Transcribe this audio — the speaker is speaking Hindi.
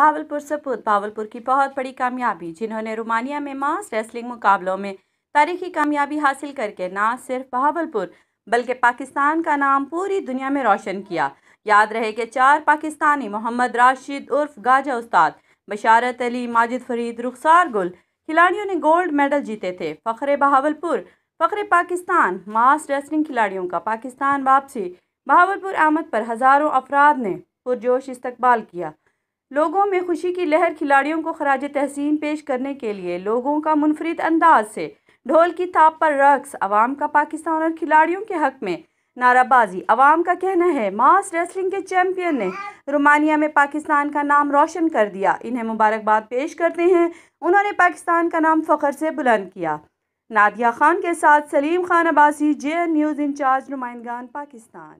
भावलपुर सपूत भावलपुर की बहुत बड़ी कामयाबी जिन्होंने रोमानिया में मास रेसलिंग मुकाबलों में तारीखी कामयाबी हासिल करके ना सिर्फ भावलपुर बल्कि पाकिस्तान का नाम पूरी दुनिया में रोशन किया याद रहे कि चार पाकिस्तानी मोहम्मद राशिद उर्फ गाजा उस्ताद बशारत अली माजिद फरीद रुखसार गुल खिलाड़ियों ने गोल्ड मेडल जीते थे फ़खरे बहावलपुर फ़खरे पाकिस्तान मास रेसलिंग खिलाड़ियों का पाकिस्तान वापसी बहावलपुर आमद पर हज़ारों अफराद ने पुरजोश इस्तकबाल किया लोगों में खुशी की लहर खिलाड़ियों को खराज तहसीन पेश करने के लिए लोगों का मुनफरद अंदाज से ढोल की थाप पर रक्स अवाम का पाकिस्तान और खिलाड़ियों के हक में नाराबाजी अवाम का कहना है मास रेसलिंग के चैंपियन ने रोमानिया में पाकिस्तान का नाम रोशन कर दिया इन्हें मुबारकबाद पेश करते हैं उन्होंने पाकिस्तान का नाम फ़खर से बुलंद किया नादिया खान के साथ Salim Khan Abbasi J news incharge नुमाइंदान पाकिस्तान